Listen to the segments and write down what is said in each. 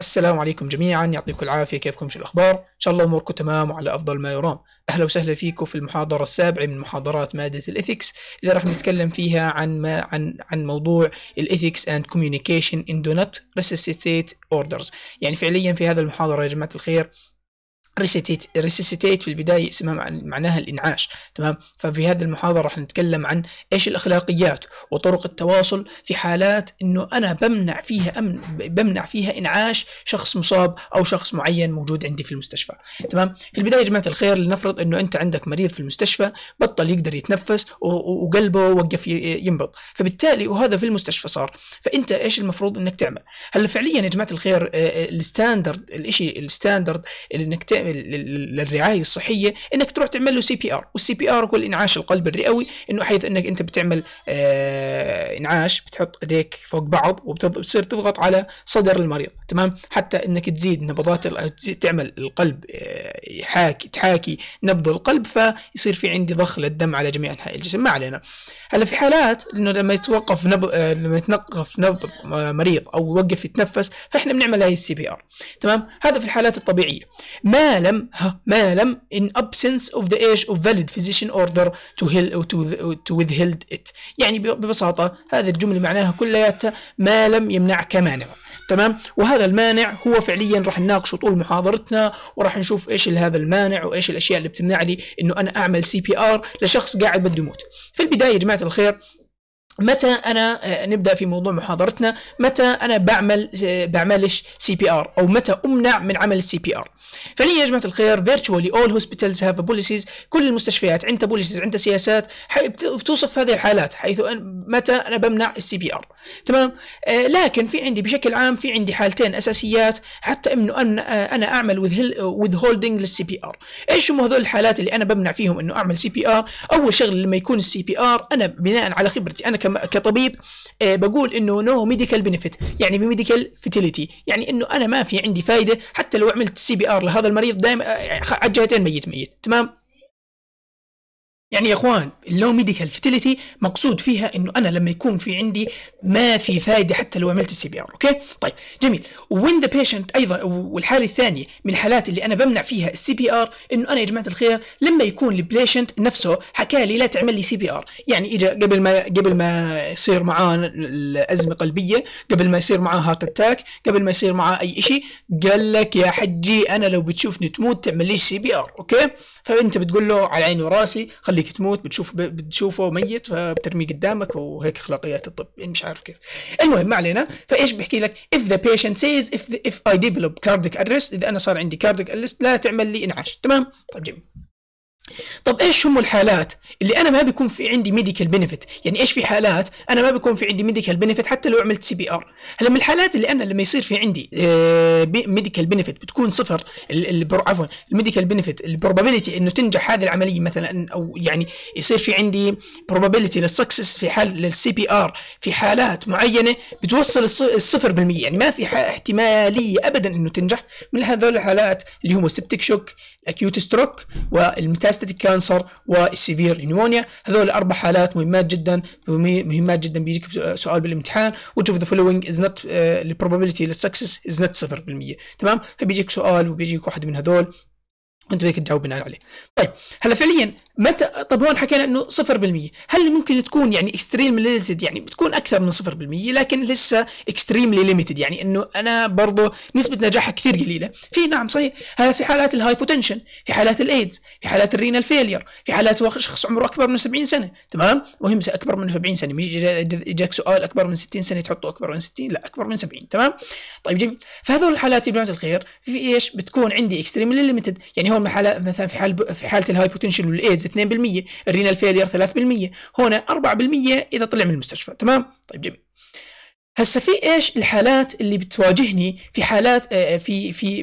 السلام عليكم جميعا يعطيكم العافية كيفكم شو الأخبار إن شاء الله أموركم تمام وعلى أفضل ما يرام أهلا وسهلا فيكم في المحاضرة السابعة من محاضرات مادة الإثكس اللي راح نتكلم فيها عن ما عن عن موضوع الإثكس أند كوميونيكيشن إن دونت ريسيسيتيت أوردرز يعني فعليا في هذا المحاضرة يا جماعة الخير ريسيتيت في البدايه اسمها معناها الانعاش تمام ففي هذه المحاضره راح نتكلم عن ايش الاخلاقيات وطرق التواصل في حالات انه انا بمنع فيها أمن بمنع فيها انعاش شخص مصاب او شخص معين موجود عندي في المستشفى تمام في البدايه يا جماعه الخير لنفرض انه انت عندك مريض في المستشفى بطل يقدر يتنفس وقلبه وقف ينبض فبالتالي وهذا في المستشفى صار فانت ايش المفروض انك تعمل هلا فعليا يا جماعه الخير الستاندرد الشيء الستاندرد انك للرعايه الصحيه انك تروح تعمل له سي بي ار والسي بي ار هو الانعاش القلب الرئوي انه حيث انك انت بتعمل آه انعاش بتحط ايديك فوق بعض وبتصير تضغط على صدر المريض تمام حتى انك تزيد نبضات تعمل القلب آه، يحاكي تحاكي نبض القلب فيصير في عندي ضخ للدم على جميع انحاء الجسم ما علينا هلا في حالات انه لما يتوقف نبض آه، لما يتوقف نبض آه، مريض او يوقف يتنفس فاحنا بنعمل هاي السي بي ار تمام هذا في الحالات الطبيعيه ما ما لم ما لم in absence of the age of valid physician order to, heal, or to, or to it يعني ببساطة هذه الجملة معناها كلياتها ما لم يمنعك مانع تمام وهذا المانع هو فعليا راح نناقشه طول محاضرتنا وراح نشوف ايش هذا المانع وايش الاشياء اللي بتمنع لي انه انا اعمل سي بي ار لشخص قاعد بده يموت في البدايه يا جماعه الخير متى انا آه، نبدا في موضوع محاضرتنا متى انا بعمل آه، بعملش سي بي ار او متى امنع من عمل السي بي ار فعليا يا جماعه الخير فيرتشوالي اول هوسبيتالز هاف بوليسيز كل المستشفيات عندها بوليسيز عندها سياسات بتوصف هذه الحالات حيث أن متى انا بمنع السي بي ار تمام آه، لكن في عندي بشكل عام في عندي حالتين اساسيات حتى انه أن انا اعمل وذ هولدنج للسي بي ار ايش هم هذول الحالات اللي انا بمنع فيهم انه اعمل سي بي ار اول شغله لما يكون السي بي ار انا بناء على خبرتي انا كطبيب آه، بقول انه نو ميديكال بنفيت يعني بميديكال فيتيليتي يعني انه انا ما في عندي فايده حتى لو عملت سي بي ار لهذا المريض دائما آه، على يعني الجهتين ميت ميت تمام يعني يا اخوان اللو ميديكال فيتيليتي مقصود فيها انه انا لما يكون في عندي ما في فائده حتى لو عملت السي بي ار اوكي طيب جميل وين ذا بيشنت ايضا والحاله الثانيه من الحالات اللي انا بمنع فيها السي بي ار انه انا يا جماعه الخير لما يكون البيشنت نفسه حكى لي لا تعمل لي سي بي ار يعني اجى قبل ما قبل ما يصير معاه الازمه قلبيه قبل ما يصير معاه هارت اتاك قبل ما يصير معاه اي شيء قال لك يا حجي انا لو بتشوفني تموت تعمل لي سي بي ار اوكي فانت بتقول له على عيني وراسي خلي يخليك تموت بتشوف بتشوفه ميت فبترميه قدامك وهيك اخلاقيات الطب يعني مش عارف كيف المهم ما علينا فايش بحكي لك if the patient says if the if I develop cardiac arrest اذا انا صار عندي cardiac arrest لا تعمل لي انعاش تمام طيب جميل طب ايش هم الحالات اللي انا ما بيكون في عندي ميديكال بنفيت يعني ايش في حالات انا ما بيكون في عندي ميديكال بنفيت حتى لو عملت سي بي ار هلا من الحالات اللي انا لما يصير في عندي ميديكال آه، بنفيت بتكون صفر عفوا الميديكال بنفيت البروبابيلتي انه تنجح هذه العمليه مثلا او يعني يصير في عندي بروبابيلتي للسكسس في حال للسي بي ار في حالات معينه بتوصل الصفر بالمية يعني ما في احتماليه ابدا انه تنجح من هذول الحالات اللي هم سبتك شوك الاكيوت ستروك والميتاستاتيك كانسر والسيفير نيمونيا هذول الاربع حالات مهمات جدا مهمات جدا بيجيك سؤال بالامتحان وتشوف ذا فولوينج از نوت البروبابيلتي للسكسس از نوت 0% تمام فبيجيك سؤال وبيجيك واحد من هذول انت بدك تدعو بناء عليه. طيب هلا فعليا متى طب هون حكينا انه 0% هل ممكن تكون يعني اكستريملي ليميتد يعني بتكون اكثر من 0% لكن لسه اكستريملي ليميتد يعني انه انا برضه نسبه نجاحها كثير قليله في نعم صحيح هذا في حالات الهايبوتنشن في حالات الايدز في حالات الرينال فيلير في حالات شخص عمره اكبر من 70 سنه تمام وهم اكبر من 70 سنه مش سؤال اكبر من 60 سنه تحطه اكبر من 60 لا اكبر من 70 تمام طيب جميل فهذول الحالات يا جماعه الخير في ايش بتكون عندي اكستريملي ليميتد يعني هو صار حالة مثلا في حال في حاله الهايبوتنشن والايدز 2% الرينال فيلير 3% هنا 4% اذا طلع من المستشفى تمام طيب جميل هسه في ايش الحالات اللي بتواجهني في حالات آه، آه، في في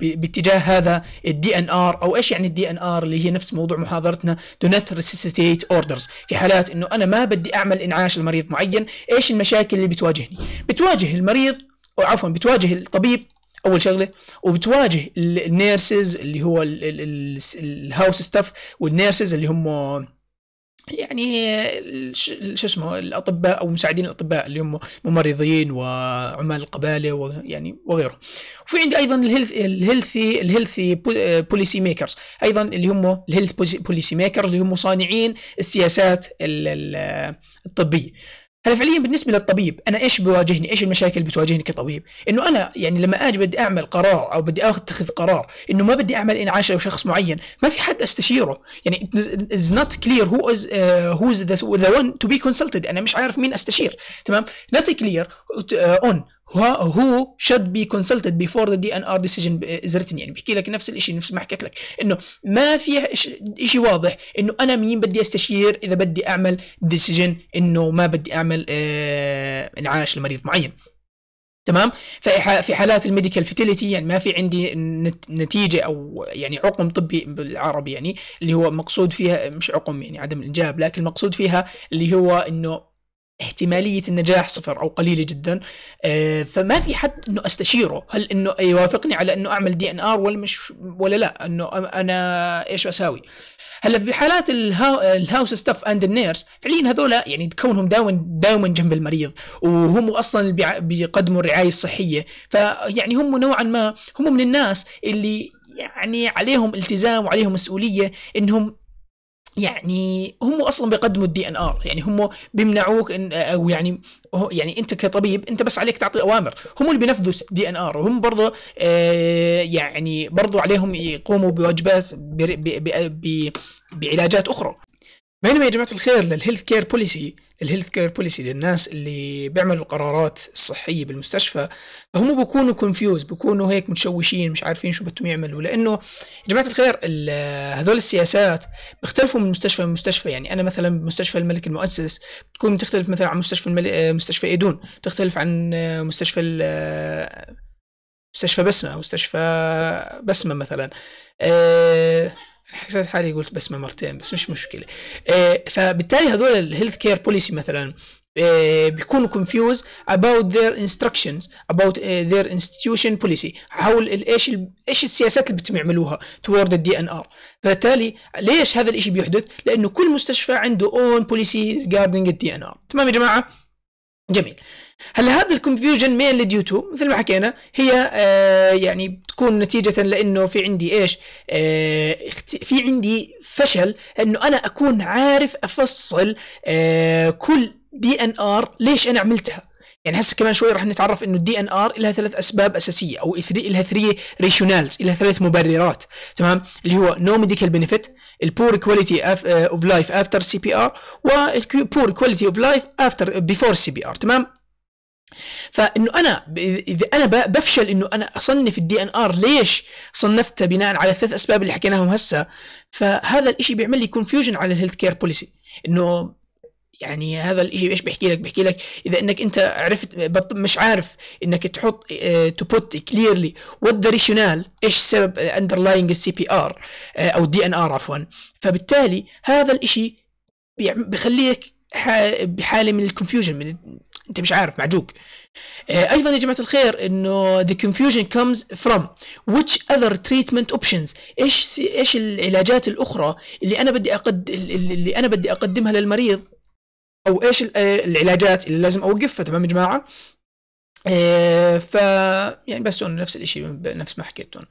باتجاه هذا الدي ان ار او ايش يعني الدي ان ار اللي هي نفس موضوع محاضرتنا دو نت ريسيسيتيت اوردرز في حالات انه انا ما بدي اعمل انعاش لمريض معين ايش المشاكل اللي بتواجهني بتواجه المريض او عفوا بتواجه الطبيب اول شغله وبتواجه النيرسز اللي هو الهاوس ستاف والنيرسز اللي هم يعني شو اسمه الاطباء او مساعدين الاطباء اللي هم ممرضين وعمال القباله ويعني وغيره. وفي عندي ايضا الهيلث الهيلثي الهيلثي بوليسي ميكرز ايضا اللي هم الهيلث بوليسي ميكر اللي هم صانعين السياسات الطبيه. هلا فعليا بالنسبه للطبيب انا ايش بواجهني ايش المشاكل اللي بتواجهني كطبيب انه انا يعني لما اجي بدي اعمل قرار او بدي اتخذ قرار انه ما بدي اعمل انعاش او شخص معين ما في حد استشيره يعني از نوت كلير هو از هو ذا وان تو بي كونسلتد انا مش عارف مين استشير تمام نوت كلير اون هو should be consulted before the DNR decision is written يعني بحكي لك نفس الشيء نفس ما حكيت لك انه ما في شيء واضح انه انا مين بدي استشير اذا بدي اعمل decision انه ما بدي اعمل آه، انعاش لمريض معين تمام في حالات الميديكال فيتيليتي يعني ما في عندي نتيجه او يعني عقم طبي بالعربي يعني اللي هو مقصود فيها مش عقم يعني عدم الانجاب لكن المقصود فيها اللي هو انه احتماليه النجاح صفر او قليله جدا آه، فما في حد انه استشيره هل انه يوافقني على انه اعمل دي ان ار ولا مش ولا لا انه انا ايش اساوي هلا في حالات الهاوس ستاف اند النيرس فعليا هذول يعني كونهم دائما دائما جنب المريض وهم اصلا اللي بيقدموا الرعايه الصحيه فيعني هم نوعا ما هم من الناس اللي يعني عليهم التزام وعليهم مسؤوليه انهم يعني هم اصلا بيقدموا الدي ان ار يعني هم بيمنعوك إن آه، او يعني يعني انت كطبيب انت بس عليك تعطي اوامر هم اللي بينفذوا الدي ان ار وهم برضه آه يعني برضه عليهم يقوموا بواجبات آه، بعلاجات اخرى بينما يا جماعه الخير للهيلث كير بوليسي الهيلث كير بوليسي للناس اللي بيعملوا القرارات الصحيه بالمستشفى فهم بيكونوا كونفيوز بيكونوا هيك متشوشين مش عارفين شو بدهم يعملوا لانه يا جماعه الخير هذول السياسات بيختلفوا من مستشفى لمستشفى يعني انا مثلا بمستشفى الملك المؤسس بتكون تختلف مثلا عن مستشفى الملك آه، مستشفى ايدون تختلف عن آه، مستشفى آه، مستشفى بسمه مستشفى بسمه مثلا حسيت حالي قلت بسمه مرتين بس مش مشكله إيه، فبالتالي هذول الهيلث كير بوليسي مثلا إيه، بيكونوا كونفيوز about their instructions about إيه، their institution policy حول ايش ايش السياسات اللي بتعملوها toward الدي ان ار فبالتالي ليش هذا الشيء بيحدث؟ لانه كل مستشفى عنده own policy regarding الدي ان ار تمام يا جماعه؟ جميل هلا هذا الكونفيوجن مين ديو تو مثل ما حكينا هي آه يعني بتكون نتيجه لانه في عندي ايش آه في عندي فشل انه انا اكون عارف افصل آه كل دي ان ار ليش انا عملتها يعني هسه كمان شوي راح نتعرف انه الدي ان ار لها ثلاث اسباب اساسيه او لها ثري ريشونالز لها ثلاث مبررات تمام اللي هو نو ميديكال بنفيت البور كواليتي اوف لايف افتر سي بي ار والبور كواليتي اوف لايف افتر بيفور سي بي ار تمام فانه انا اذا انا بفشل انه انا اصنف الدي ان ار ليش صنفته بناء على الثلاث اسباب اللي حكيناهم هسه فهذا الشيء بيعمل لي كونفيوجن على الهيلث كير بوليسي انه يعني هذا الشيء ايش بيحكي لك بيحكي لك اذا انك انت عرفت مش عارف انك تحط تو بوت كليرلي وات ذا ريشونال ايش سبب اندرلاينج السي بي ار او الدي ان ار عفوا فبالتالي هذا الشيء بخليك بحاله من الكونفيوجن من انت مش عارف معجوق آه، ايضا يا جماعه الخير انه the confusion comes from which other treatment options ايش ايش العلاجات الاخرى اللي انا بدي اقد اللي انا بدي اقدمها للمريض او ايش آه، العلاجات اللي لازم اوقفها تمام يا جماعه آه، ف يعني بس نفس الشيء نفس ما حكيتون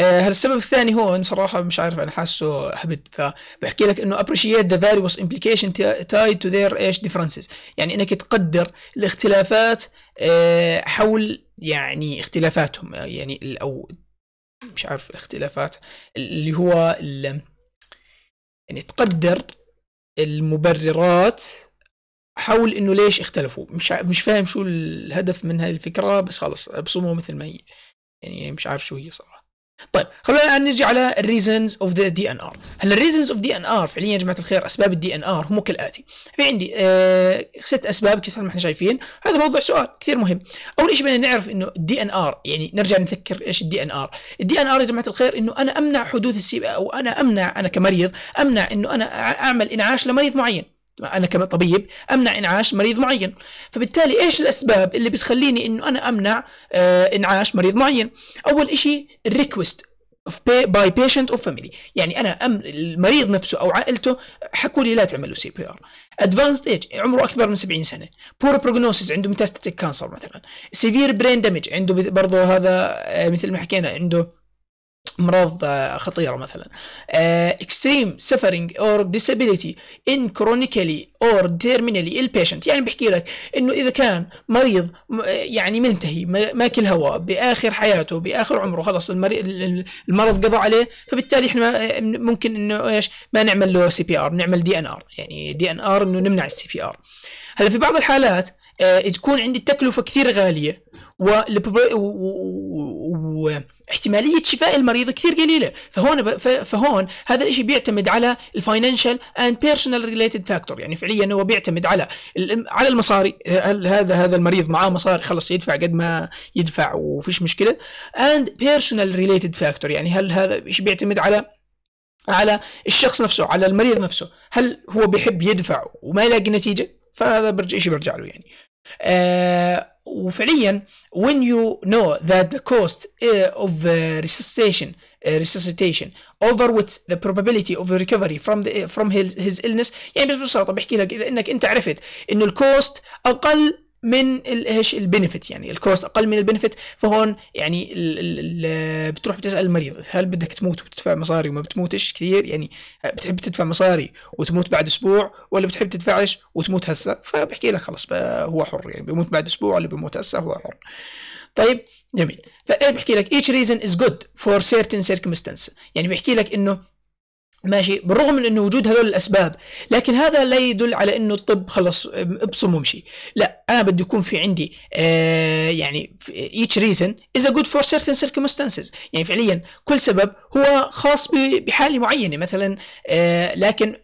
هل آه، السبب الثاني هو ان صراحه مش عارف انا حاسه حبيت فبحكي لك انه appreciate the various امبليكيشن tied to their ايش differences يعني انك تقدر الاختلافات حول يعني اختلافاتهم يعني او مش عارف الاختلافات اللي هو يعني تقدر المبررات حول انه ليش اختلفوا مش مش فاهم شو الهدف من هاي الفكره بس خلص ابصموها مثل ما هي يعني مش عارف شو هي صراحه طيب خلونا الان نرجع على الريزنز اوف ذا دي ان ار هلا الريزنز اوف دي ان ار فعليا يا جماعه الخير اسباب الدي ان ار هم كالاتي في عندي آه ست اسباب كثر ما احنا شايفين هذا موضوع سؤال كثير مهم اول شيء بدنا نعرف انه الدي ان ار يعني نرجع نفكر ايش الدي ان ار الدي ان ار يا جماعه الخير انه انا امنع حدوث السي او انا امنع انا كمريض امنع انه انا اعمل انعاش لمريض معين انا كطبيب امنع انعاش مريض معين فبالتالي ايش الاسباب اللي بتخليني انه انا امنع آه، انعاش مريض معين اول شيء الريكوست باي بيشنت اوف فاميلي يعني انا أم المريض نفسه او عائلته حكوا لي لا تعملوا سي بي ار ادفانسد ايج عمره اكبر من 70 سنه بور بروجنوسيس عنده ميتاستاتيك كانسر مثلا سيفير برين دامج عنده برضه هذا آه، مثل ما حكينا عنده امراض آه، خطيره مثلا اكستريم سفرنج اور ديسابيليتي ان كرونيكالي اور تيرمينالي البيشنت يعني بحكي لك انه اذا كان مريض آه، يعني منتهي ماكل هواء باخر حياته باخر عمره خلص المرض قضى عليه فبالتالي احنا آه، ممكن انه ايش ما نعمل له سي بي ار نعمل دي ان ار يعني دي ان ار انه نمنع السي بي ار هلا في بعض الحالات تكون عندي التكلفه كثير غاليه واحتماليه و... و... شفاء المريض كثير قليله فهون ب... فهون هذا الشيء بيعتمد على الفاينانشال اند بيرسونال ريليتد فاكتور يعني فعليا هو بيعتمد على على المصاري هل هذا هذا المريض معاه مصاري خلص يدفع قد ما يدفع وفيش مشكله اند بيرسونال ريليتد فاكتور يعني هل هذا ايش بيعتمد على على الشخص نفسه على المريض نفسه هل هو بيحب يدفع وما يلاقي نتيجه فهذا برجع شيء برجع له يعني آه وفعليا when you know that the cost eh, of eh, resuscitation eh, resuscitation over overweights the probability of recovery from the, from his, his illness يعني ببساطه بحكي لك اذا انك انت عرفت انه الكوست اقل من ايش البنفيت يعني الكوست اقل من البنفيت فهون يعني ال ال بتروح بتسال المريض هل بدك تموت وتدفع مصاري وما بتموتش كثير يعني آه، بتحب تدفع مصاري وتموت بعد اسبوع ولا بتحب تدفعش وتموت هسه فبحكي لك خلص هو حر يعني بيموت بعد اسبوع ولا بيموت هسه هو حر طيب جميل فايه بحكي لك each reason is good for certain circumstances يعني بحكي لك انه ماشي بالرغم من انه وجود هذول الاسباب لكن هذا لا يدل على انه الطب خلص ابصم وامشي لا انا بدي يكون في عندي آه يعني each reason is a good for certain circumstances يعني فعليا كل سبب هو خاص بحاله معينه مثلا آه لكن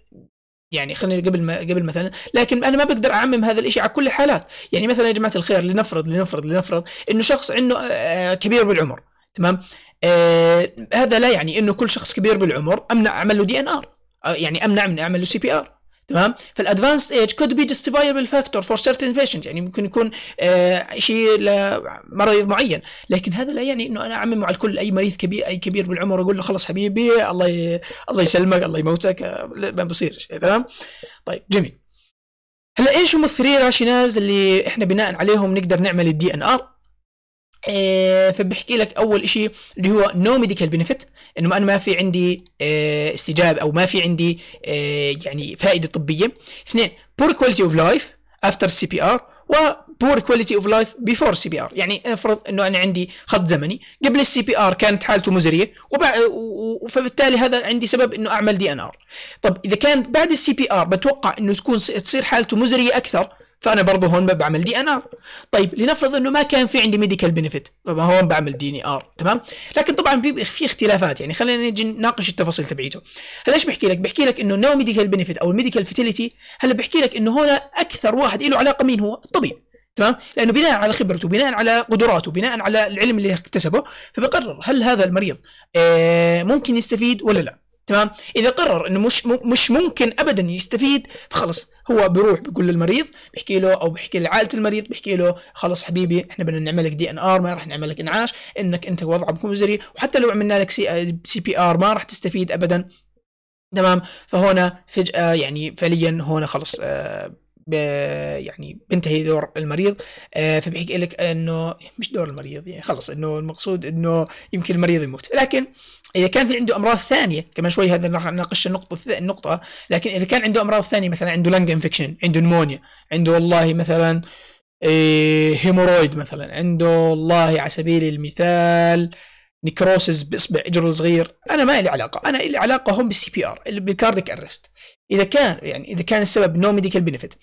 يعني خلينا قبل ما قبل مثلا لكن انا ما بقدر اعمم هذا الشيء على كل الحالات يعني مثلا يا جماعه الخير لنفرض لنفرض لنفرض انه شخص عنده آه كبير بالعمر تمام آه هذا لا يعني انه كل شخص كبير بالعمر امنع اعمل له دي ان ار يعني امنع من اعمل له سي بي ار تمام فالادفانسد ايج كود بي جستيفايبل فاكتور فور سيرتن بيشنت يعني ممكن يكون آه شيء لمريض معين لكن هذا لا يعني انه انا اعمم على الكل اي مريض كبير اي كبير بالعمر اقول له خلص حبيبي الله ي... الله يسلمك الله يموتك ما بصيرش تمام طيب جميل هلا ايش هم الثري راشيناز اللي احنا بناء عليهم نقدر نعمل الدي ان ار آه، فبحكي لك اول شيء اللي هو نو ميديكال بنفيت انه انا ما في عندي آه، استجابه او ما في عندي آه، يعني فائده طبيه اثنين بور كواليتي اوف لايف افتر سي بي ار وبور كواليتي اوف لايف بيفور سي بي ار يعني افرض انه انا عندي خط زمني قبل السي بي ار كانت حالته مزريه وبع... فبالتالي هذا عندي سبب انه اعمل دي ان ار طب اذا كان بعد السي بي ار بتوقع انه تكون تصير حالته مزريه اكثر فانا برضه هون بعمل دي ان ار طيب لنفرض انه ما كان في عندي ميديكال بنفيت طبعا هون بعمل دي ان ار تمام لكن طبعا في اختلافات يعني خلينا نجي نناقش التفاصيل تبعيته هلا ايش بحكي لك بحكي لك انه نو ميديكال بنفيت او الميديكال فيتيليتي هلا بحكي لك انه هنا اكثر واحد له علاقه مين هو الطبيب تمام لانه بناء على خبرته بناء على قدراته بناء على العلم اللي اكتسبه فبقرر هل هذا المريض آه، ممكن يستفيد ولا لا تمام اذا قرر انه مش مش ممكن ابدا يستفيد فخلص هو بيروح بيقول للمريض بيحكي له او بيحكي لعائله المريض بيحكي له خلص حبيبي احنا بدنا نعمل لك دي ان ار ما راح نعمل لك انعاش انك انت وضعك بكون مزري وحتى لو عملنا لك سي, سي بي ار ما راح تستفيد ابدا تمام فهنا فجاه يعني فعليا هنا خلص آه يعني بينتهي دور المريض آه، فبيحكي لك انه مش دور المريض يعني خلص انه المقصود انه يمكن المريض يموت لكن اذا كان في عنده امراض ثانيه كمان شوي هذا راح نناقش النقطه النقطه لكن اذا كان عنده امراض ثانيه مثلا عنده لنج انفكشن عنده نمونيا عنده والله مثلا هيمورويد آه، مثلا عنده والله على سبيل المثال نكروسز باصبع اجره الصغير انا ما لي علاقه انا لي علاقه هم بالسي بي ار بالكارديك ارست اذا كان يعني اذا كان السبب نو ميديكال بنفيت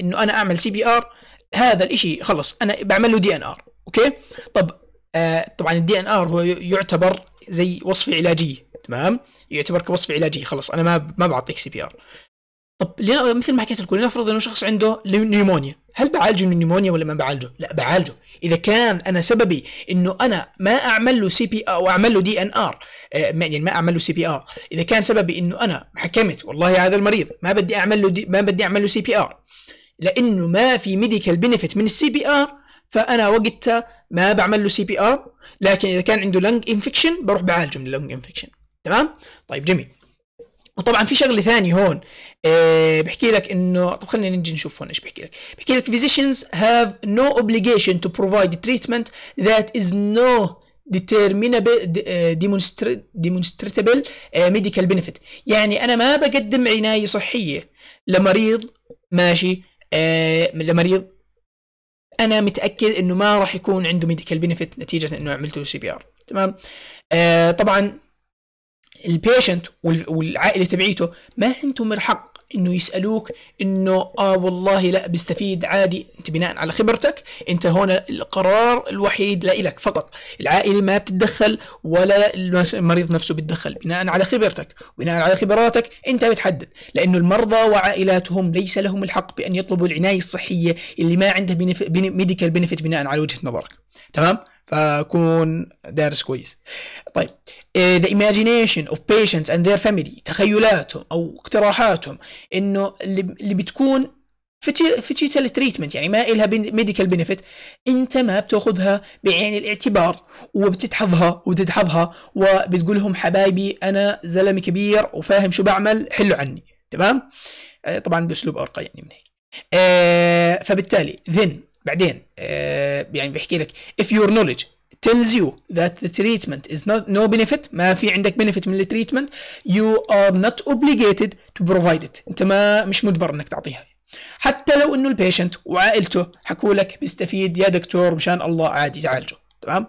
انه انا اعمل سي بي ار هذا الاشي خلص انا بعمل له دي ان ار اوكي طب آه طبعا الدي ان ار هو يعتبر زي وصفه علاجيه تمام يعتبر كوصفه علاجيه خلص انا ما ما بعطيك سي بي ار طب مثل ما حكيت لكم لنفرض انه شخص عنده نيمونيا هل بعالجه من النيمونيا ولا ما بعالجه لا بعالجه اذا كان انا سببي انه انا ما اعمل له سي بي او اعمل له دي ان ار آه، يعني ما اعمل له سي بي ار اذا كان سببي انه انا حكمت والله هذا المريض ما بدي اعمل له دي ما بدي اعمل له سي بي ار لانه ما في ميديكال بنفيت من السي بي ار فانا وقتها ما بعمل له سي بي ار لكن اذا كان عنده لنج انفكشن بروح بعالجه من اللنج انفكشن تمام طيب جميل وطبعا في شغله ثانيه هون إيه، بحكي لك انه طب خلينا نجي نشوف هون ايش بحكي لك بحكي لك physicians have no obligation to provide treatment that is no determinable آه، demonstrable آه، medical benefit يعني انا ما بقدم عنايه صحيه لمريض ماشي آه، لمريض انا متاكد انه ما راح يكون عنده ميديكال بنفيت نتيجه انه عملت له سي بي ار تمام آه طبعا البيشنت والعائله تبعيته ما عندهم الحق انه يسالوك انه اه والله لا بستفيد عادي انت بناء على خبرتك انت هون القرار الوحيد لك فقط العائله ما بتتدخل ولا المريض نفسه بيتدخل بناء على خبرتك بناء على خبراتك انت بتحدد لانه المرضى وعائلاتهم ليس لهم الحق بان يطلبوا العنايه الصحيه اللي ما عندها ميديكال بنفيت بناء على وجهه نظرك تمام فكون دارس كويس طيب إيه، the imagination of patients and their family تخيلاتهم او اقتراحاتهم انه اللي بتكون فيتشيتال تريتمنت يعني ما إلها ميديكال بنفيت انت ما بتاخذها بعين الاعتبار وبتدحضها وبتدحضها وبتقول لهم حبايبي انا زلمه كبير وفاهم شو بعمل حلوا عني تمام إيه، طبعا باسلوب ارقى يعني من هيك إيه، فبالتالي ذن بعدين آه يعني بيحكي لك if your knowledge tells you that the treatment is not no benefit ما في عندك benefit من التريتمنت you are not obligated to provide it انت ما مش مجبر انك تعطيها حتى لو انه البيشنت وعائلته حكوا لك بيستفيد يا دكتور مشان الله عادي تعالجه تمام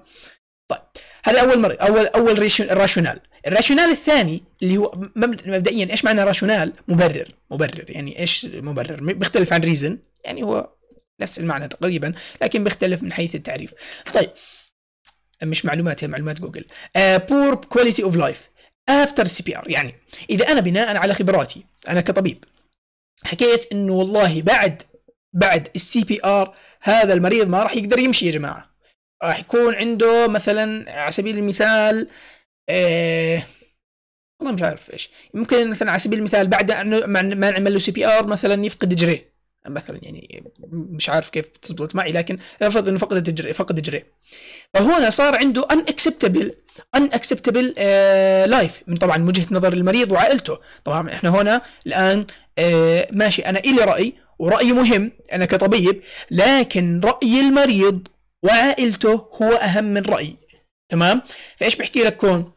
طيب هذا اول مر... اول اول راشونال الراشونال الثاني اللي هو مبدئيا ايش معنى راشونال مبرر مبرر يعني ايش مبرر بيختلف عن ريزن يعني هو نفس المعنى تقريبا لكن بيختلف من حيث التعريف طيب مش معلومات هي معلومات جوجل بور كواليتي اوف لايف افتر سي بي ار يعني اذا انا بناء على خبراتي انا كطبيب حكيت انه والله بعد بعد السي بي ار هذا المريض ما راح يقدر يمشي يا جماعه راح يكون عنده مثلا على سبيل المثال آه، والله مش عارف ايش ممكن مثلا على سبيل المثال بعد ما نعمل له سي بي ار مثلا يفقد رجليه مثلا يعني مش عارف كيف تزبط معي لكن افرض انه فقد الجري فقد الجري فهنا صار عنده ان اكسبتبل ان اكسبتبل لايف من طبعا وجهه نظر المريض وعائلته طبعا احنا هنا الان آه ماشي انا الي راي ورايي مهم انا كطبيب لكن راي المريض وعائلته هو اهم من رايي تمام فايش بحكي لك كون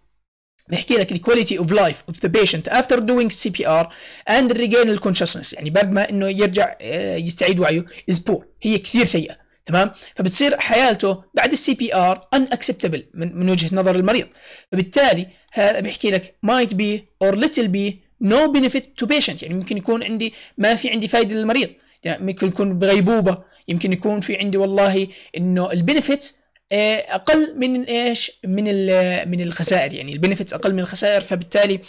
بيحكي لك الكواليتي اوف لايف اوف ذا بيشنت افتر دوينج سي بي ار اند ريجين الكونشسنس يعني بعد ما انه يرجع آه، يستعيد وعيه از بور هي كثير سيئه تمام فبتصير حياته بعد السي بي ار ان اكسبتبل من, وجهه نظر المريض فبالتالي هذا بيحكي لك مايت بي اور ليتل بي نو بينفيت تو بيشنت يعني ممكن يكون عندي ما في عندي فائده للمريض يعني ممكن يكون بغيبوبه يمكن يكون في عندي والله انه البنفيتس آه، اقل من ايش من من الخسائر يعني البنفيتس اقل من الخسائر فبالتالي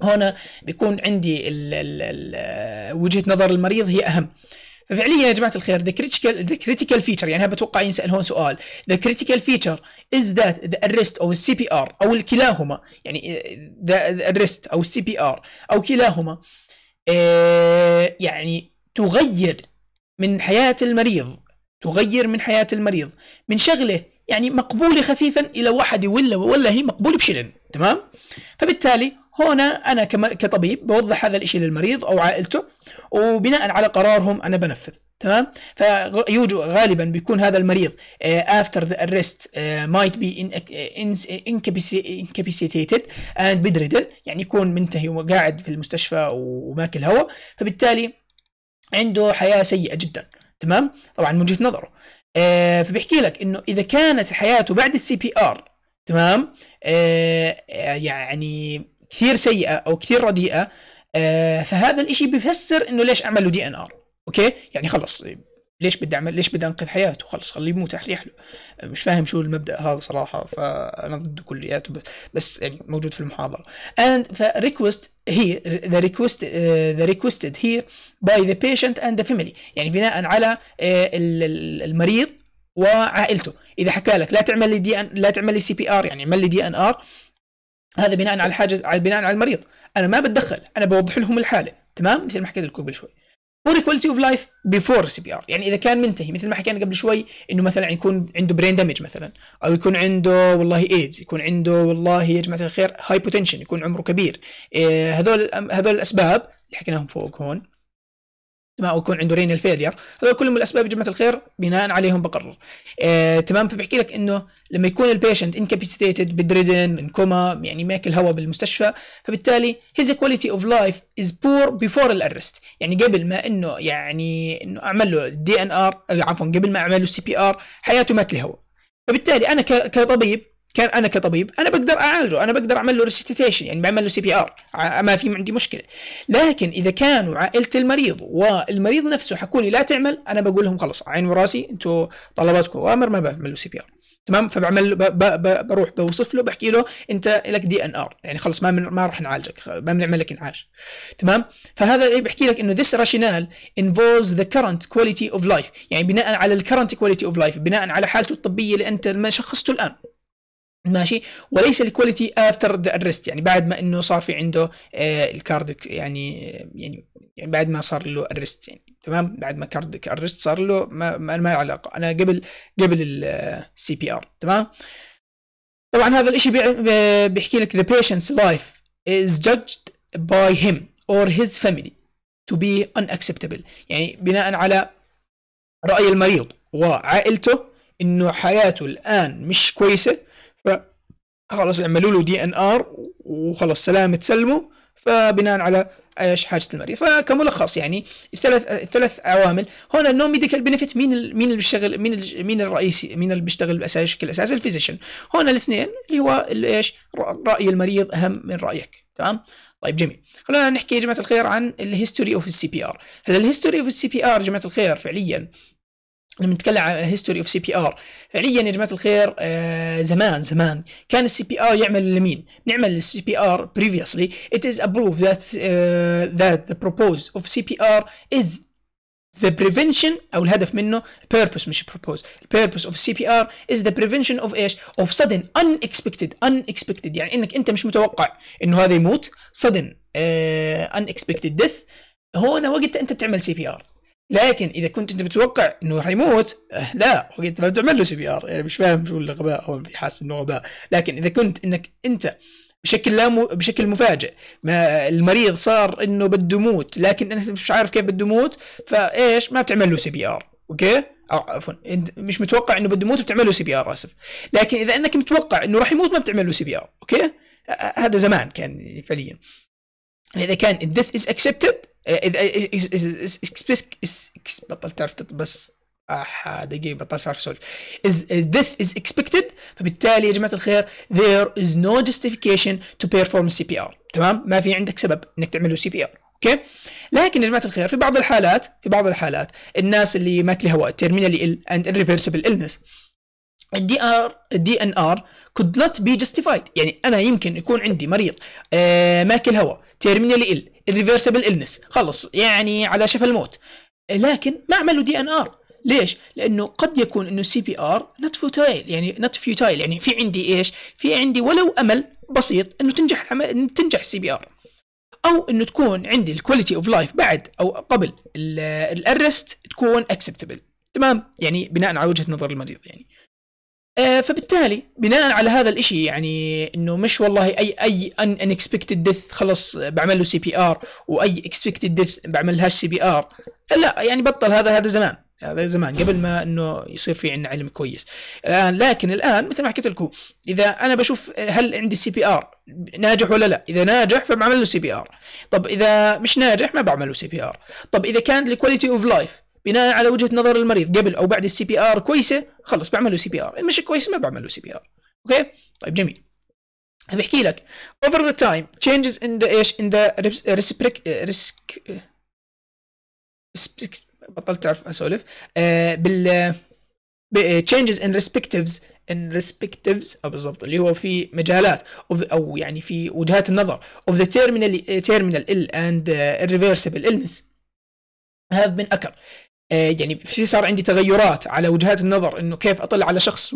هنا بيكون عندي ال ال الـ وجهه نظر المريض هي اهم ففعليا يا جماعه الخير ذا كريتيكال ذا كريتيكال فيتشر يعني بتوقع ينسال هون سؤال ذا كريتيكال فيتشر از ذات ذا الريست او السي بي ار او كلاهما يعني ذا الريست او السي بي ار او كلاهما يعني تغير من حياه المريض تغير من حياة المريض من شغله يعني مقبولة خفيفا إلى واحد ولا ولا هي مقبولة بشلن تمام فبالتالي هنا أنا كطبيب بوضح هذا الإشي للمريض أو عائلته وبناء على قرارهم أنا بنفذ تمام فيوجو غالبا بيكون هذا المريض آه، after the arrest آه، might be آه، incapacitated and bedridden يعني يكون منتهي وقاعد في المستشفى وماكل هواء فبالتالي عنده حياة سيئة جدا تمام طبعا من وجهه نظره آه فبيحكي لك انه اذا كانت حياته بعد السي بي ار تمام آه يعني كثير سيئه او كثير رديئه آه فهذا الاشي بيفسر انه ليش اعمل له دي ان ار اوكي يعني خلص ليش بدي اعمل ليش بدي انقذ حياته خلص خليه يموت احلى حلو مش فاهم شو المبدا هذا صراحه فانا ضد كلياته بس, بس يعني موجود في المحاضره and فريكوست هي the request the requested هي by the patient and the family يعني بناء على آه، المريض وعائلته اذا حكى لك لا تعمل لي دي ان لا تعمل لي سي بي ار يعني اعمل لي دي ان ار هذا بناء على حاجه بناء على المريض انا ما بتدخل انا بوضح لهم الحاله تمام مثل ما حكيت لكم قبل شوي بور كواليتي اوف لايف بيفور سي بي ار يعني اذا كان منتهي مثل ما حكينا قبل شوي انه مثلا يكون عنده برين دامج مثلا او يكون عنده والله ايدز يكون عنده والله يا جماعه الخير هايبوتنشن يكون عمره كبير إيه هذول هذول الاسباب اللي حكيناهم فوق هون تمام يكون عنده رينال فيلير هذول كلهم الاسباب يا جماعه الخير بناء عليهم بقرر آه، تمام فبحكي لك انه لما يكون البيشنت انكابيسيتيتد بدريدن من كوما يعني ماكل هواء بالمستشفى فبالتالي هيز كواليتي اوف لايف از بور بيفور الارست يعني قبل ما انه يعني انه اعمل له دي ان ار عفوا قبل ما اعمل له سي بي ار حياته ماكل هواء فبالتالي انا كطبيب كان انا كطبيب انا بقدر اعالجه انا بقدر اعمل له ريسيتيشن يعني بعمل له سي بي ار ما في عندي مشكله لكن اذا كانوا عائله المريض والمريض نفسه حكوا لا تعمل انا بقول لهم خلص عين وراسي انتم طلباتكم اوامر ما بعمل له سي بي ار تمام فبعمل له ب ب بروح بوصف له بحكي له انت لك دي ان ار يعني خلص ما من ما راح نعالجك ما بنعمل لك انعاش تمام فهذا إيه بحكي لك انه this rationale involves the current quality of life يعني بناء على الكرنت كواليتي اوف لايف بناء على حالته الطبيه اللي انت ما شخصته الان ماشي وليس الكواليتي افتر ذا ارست يعني بعد ما انه صار في عنده آه، الكارد يعني يعني يعني بعد ما صار له ارست يعني تمام بعد ما كارد ارست صار له ما, ما, له علاقه انا قبل قبل السي بي ار آه، تمام طبعا هذا الاشي بيحكي لك the patient's life is judged by him or his family to be unacceptable يعني بناء على رأي المريض وعائلته انه حياته الان مش كويسه خلاص عملوا له دي ان ار وخلاص سلام تسلموا فبناء على ايش حاجه المريض فكملخص يعني الثلاث الثلاث عوامل هنا النون ميديكال بنفيت مين ال مين اللي بيشتغل مين ال مين الرئيسي مين اللي بيشتغل بشكل اساسي الفيزيشن هنا الاثنين اللي هو ايش راي المريض اهم من رايك تمام طيب جميل خلونا نحكي يا جماعه الخير عن الهيستوري اوف السي بي ار هلا الهيستوري اوف السي بي ار يا جماعه الخير فعليا لما نتكلم عن هيستوري اوف سي بي ار فعليا يا جماعه الخير آه، زمان زمان كان السي بي ار يعمل لمين؟ نعمل السي بي ار بريفيسلي ات از ابروف ذات ذات ذا بروبوز اوف سي بي ار از ذا بريفنشن او الهدف منه بيربوس مش بروبوز بيربوس اوف سي بي ار از ذا بريفنشن اوف ايش؟ اوف سادن ان اكسبكتد ان اكسبكتد يعني انك انت مش متوقع انه هذا يموت سادن ان اكسبكتد ديث هنا وقت انت بتعمل سي بي ار لكن اذا كنت انت متوقع انه راح يموت أه لا انت ما تعمل له سي بي ار يعني مش فاهم شو الغباء هو حاسس انه غباء لكن اذا كنت انك انت بشكل لا م... بشكل مفاجئ ما المريض صار انه بده يموت لكن انت مش عارف كيف بده يموت فايش ما بتعمل له سي بي ار اوكي او عفوا انت مش متوقع انه بده يموت بتعمل له سي بي ار اسف لكن اذا انك متوقع انه راح يموت ما بتعمل له سي بي ار اوكي أه، أه، هذا زمان كان فعليا اذا كان الدث از اكسبتد اذا بطلت تعرف بس دقيقة بطلت اعرف اسولف. Is this is expected فبالتالي يا جماعة الخير there is no justification to perform CPR تمام؟ ما في عندك سبب انك تعمل له CPR اوكي؟ لكن يا جماعة الخير في بعض الحالات في بعض الحالات الناس اللي ماكله هواء terminally ill and irreversible illness الدي ار الدي ان ار could not be justified يعني انا يمكن يكون عندي مريض آه، ماكل هواء تيرمينالي ال irreversible النس خلص يعني على شفا الموت لكن ما عملوا دي ان ار ليش؟ لانه قد يكون انه سي بي ار نوت فوتايل يعني نوت فيوتايل يعني في عندي ايش؟ في عندي ولو امل بسيط انه تنجح العمل تنجح السي بي ار او انه تكون عندي الكواليتي اوف لايف بعد او قبل الارست تكون اكسبتبل تمام؟ يعني بناء على وجهه نظر المريض يعني. آه، فبالتالي بناء على هذا الاشي يعني انه مش والله اي اي ان انكسبكتد ديث خلص بعمل له سي بي ار واي اكسبكتد ديث بعمل لها سي بي ار لا يعني بطل هذا هذا زمان هذا زمان قبل ما انه يصير في عندنا علم كويس الان لكن الان مثل ما حكيت لكم اذا انا بشوف هل عندي سي بي ار ناجح ولا لا اذا ناجح فبعمل له سي بي ار طب اذا مش ناجح ما بعمل له سي بي ار طب اذا كان الكواليتي اوف لايف بناء على وجهه نظر المريض قبل او بعد السي بي ار كويسه خلص بعمل له سي بي ار مش كويس ما بعمل له سي بي ار اوكي طيب جميل بحكي لك over the time changes in the ايش in the uh، reciproc uh، uh، risk بطلت اعرف اسولف بال changes in respectives in respectives او آه، بالضبط اللي هو في مجالات او يعني في وجهات النظر of the terminal terminal ill and irreversible illness have been occur آه، يعني في صار عندي تغيرات على وجهات النظر انه كيف اطلع على شخص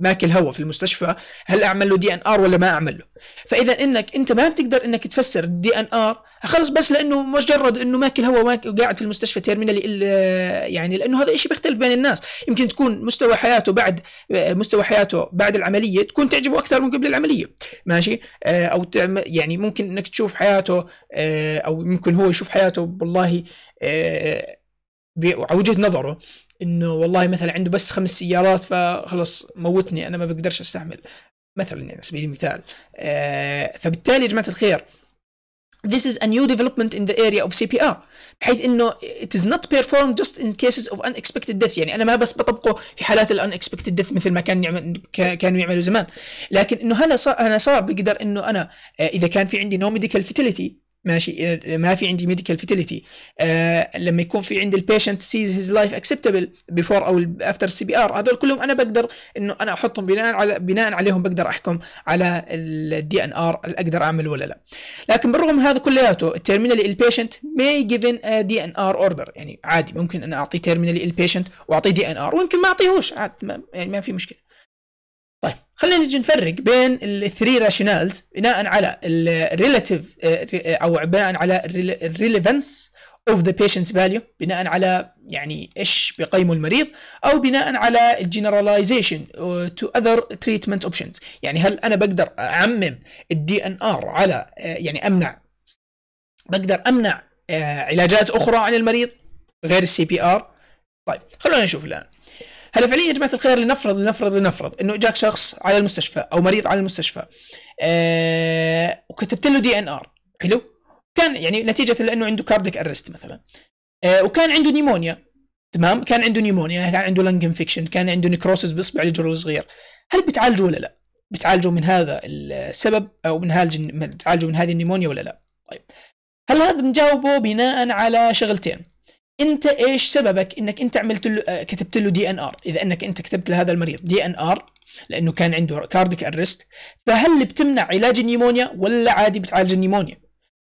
ماكل هواء في المستشفى هل اعمل له دي ان ار ولا ما اعمل له فاذا انك انت ما بتقدر انك تفسر الدي ان ار خلص بس لانه مجرد انه ماكل هواء وقاعد في المستشفى تيرمينالي آه، يعني لانه هذا الشيء بيختلف بين الناس يمكن تكون مستوى حياته بعد آه، مستوى حياته بعد العمليه تكون تعجبه اكثر من قبل العمليه ماشي او يعني ممكن انك تشوف حياته او ممكن هو يشوف حياته والله على وجهه نظره انه والله مثلا عنده بس خمس سيارات فخلص موتني انا ما بقدرش استحمل مثلا يعني على سبيل المثال آه، فبالتالي يا جماعه الخير This is a new development in the area of CPR بحيث انه it is not performed just in cases of unexpected death يعني انا ما بس بطبقه في حالات ال unexpected death مثل ما كان يعمل كانوا يعملوا زمان لكن انه انا صار انا صار بقدر انه انا آه، اذا كان في عندي no medical fatality ماشي آه، ما في عندي ميديكال فيتيليتي آه لما يكون في عندي البيشنت سيز هيز لايف اكسبتبل بيفور او افتر السي بي ار هذول كلهم انا بقدر انه انا احطهم بناء على بناء عليهم بقدر احكم على الدي ان ار اقدر اعمل ولا لا لكن بالرغم من هذا كلياته التيرمينالي البيشنت ماي جيفن دي ان ار اوردر يعني عادي ممكن انا اعطيه تيرمينالي البيشنت واعطيه دي ان ار ويمكن ما اعطيهوش عاد ما يعني ما في مشكله طيب خلينا نجي نفرق بين الثري راشنالز بناء على الريلاتيف آه، او بناء على الريليفنس اوف ذا بيشنتس فاليو بناء على يعني ايش بيقيموا المريض او بناء على الجنراليزيشن تو اذر تريتمنت اوبشنز يعني هل انا بقدر اعمم الدي ان ار على آه، يعني امنع بقدر امنع آه، علاجات اخرى عن المريض غير السي بي ار طيب خلونا نشوف الان هلا فعليا يا جماعه الخير لنفرض لنفرض لنفرض انه اجاك شخص على المستشفى او مريض على المستشفى آه وكتبت له دي ان ار حلو كان يعني نتيجه لانه عنده كارديك ارست مثلا آه وكان عنده نيمونيا تمام كان عنده نيمونيا كان عنده لنج انفكشن كان عنده نيكروسس باصبع الجرو الصغير هل بتعالجه ولا لا بتعالجه من هذا السبب او بنعالج بتعالجه من هذه النيمونيا ولا لا طيب هل هذا بنجاوبه بناء على شغلتين انت ايش سببك انك انت عملت له آه، كتبت له دي ان ار اذا انك انت كتبت لهذا المريض دي ان ار لانه كان عنده كارديك ارست فهل بتمنع علاج النيمونيا ولا عادي بتعالج النيمونيا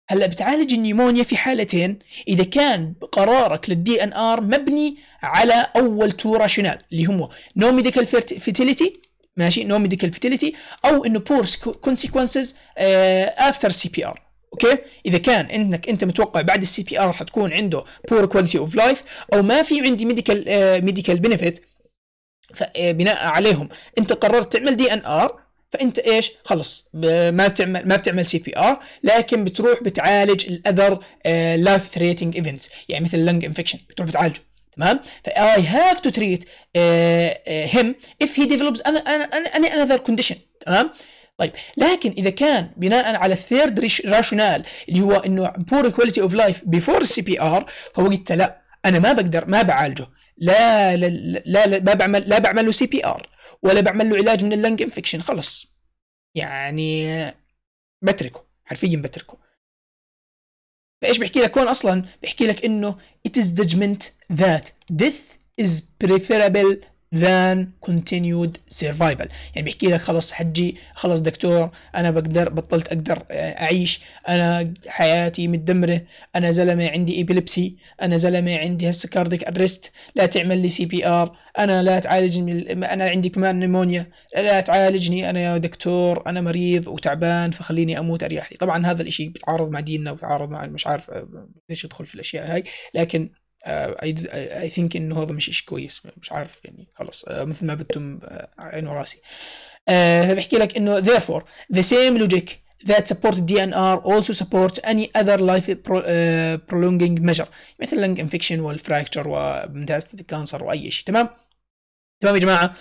هلا بتعالج النيمونيا في حالتين اذا كان قرارك للدي ان ار مبني على اول تو راشونال اللي هم نو ميديكال فيتيليتي ماشي نو ميديكال فيتيليتي او انه بور كونسيكونسز افتر سي بي ار اوكي اذا كان انك انت متوقع بعد السي بي ار حتكون عنده بور كواليتي اوف لايف او ما في عندي ميديكال ميديكال بنفيت بناء عليهم انت قررت تعمل دي ان ار فانت ايش خلص ما بتعمل ما بتعمل سي بي ار لكن بتروح بتعالج الاذر لايف ثريتنج ايفنتس يعني مثل لنج انفكشن بتروح بتعالجه تمام فاي هاف تو تريت هيم اف هي ديفلوبس انا انا انا انذر كونديشن تمام طيب لكن اذا كان بناء على الثيرد راشونال اللي هو انه بور كواليتي اوف لايف بيفور السي بي ار فوقت لا انا ما بقدر ما بعالجه لا لا لا, لا ما بعمل لا بعمل له سي بي ار ولا بعمل له علاج من اللنج انفكشن خلص يعني بتركه حرفيا بتركه فايش بيحكي لك هون اصلا بيحكي لك انه it is judgment that death is preferable than continued survival يعني بيحكي لك خلص حجي خلص دكتور انا بقدر بطلت اقدر آه، اعيش انا حياتي متدمره انا زلمه عندي ايبيلبسي انا زلمه عندي هسه كارديك ارست لا تعمل لي سي بي ار انا لا تعالجني انا عندي كمان نيمونيا لا تعالجني انا يا دكتور انا مريض وتعبان فخليني اموت اريح لي طبعا هذا الاشي بيتعارض مع ديننا وبيتعارض مع مش عارف ليش آه، يدخل في الاشياء هاي لكن اي ثينك انه هذا مش شيء كويس مش عارف يعني خلص مثل ما بدتم عين وراسي فبحكي لك انه therefore the same logic that support DNR also support any other life prolonging measure مثل lung infection والفراكتشر ومتاستات كانسر واي شيء تمام تمام يا جماعه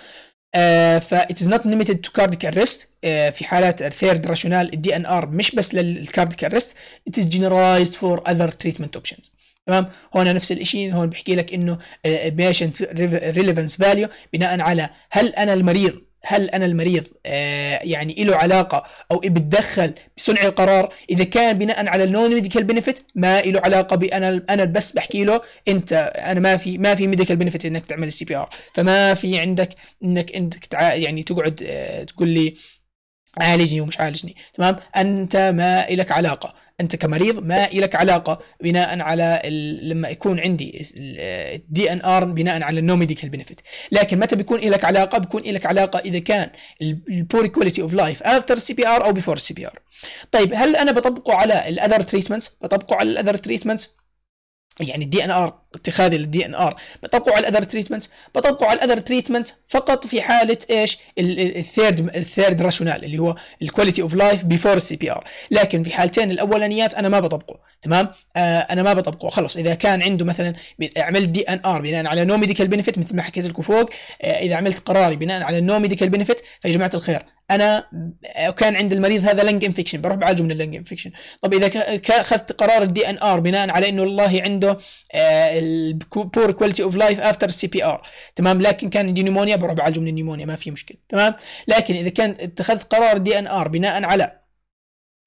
آه ف it is not limited to cardiac arrest uh, في حالات الثيرد راشونال الدي ان ار مش بس للكارديك arrest it is generalized for other treatment options تمام هون نفس الشيء هون بحكي لك انه بيشنت ريليفنس فاليو بناء على هل انا المريض هل انا المريض آه، يعني له علاقه او إيه بتدخل بصنع القرار اذا كان بناء على النون ميديكال بنفيت ما له علاقه بانا انا بس بحكي له انت انا ما في ما في ميديكال بنفيت انك تعمل السي بي ار فما في عندك انك انك يعني تقعد آه، تقول لي عالجني ومش عالجني تمام انت ما لك علاقه انت كمريض ما لك علاقه بناء على لما يكون عندي الدي ان ار بناء على النو ميديكال بنفيت لكن متى بيكون لك علاقه بيكون لك علاقه اذا كان البور كواليتي اوف لايف افتر سي بي ار او بيفور سي بي ار طيب هل انا بطبقه على الاذر تريتمنتس بطبقه على الاذر تريتمنتس يعني الدي ان ار اتخاذي للدي ان ار بطبقوا على الاذر تريتمنتس بطبقوا على الاذر تريتمنتس فقط في حاله ايش الثيرد الثيرد راشونال اللي هو الكواليتي اوف لايف بيفور السي بي ار لكن في حالتين الاولانيات انا ما بطبقه تمام آه انا ما بطبقه خلص اذا كان عنده مثلا عملت دي ان ار بناء على نو ميديكال بنفيت مثل ما حكيت لكم فوق آه اذا عملت قراري بناء على نو ميديكال بنفيت فيا جماعه الخير انا كان عند المريض هذا لنج انفكشن بروح بعالجه من اللنج انفكشن طب اذا اخذت قرار الدي ان ار بناء على انه والله عنده بور كواليتي اوف لايف افتر السي بي ار تمام لكن كان عندي نيمونيا بروح بعالجه من النيمونيا ما في مشكله تمام لكن اذا كان اتخذت قرار الدي ان ار بناء على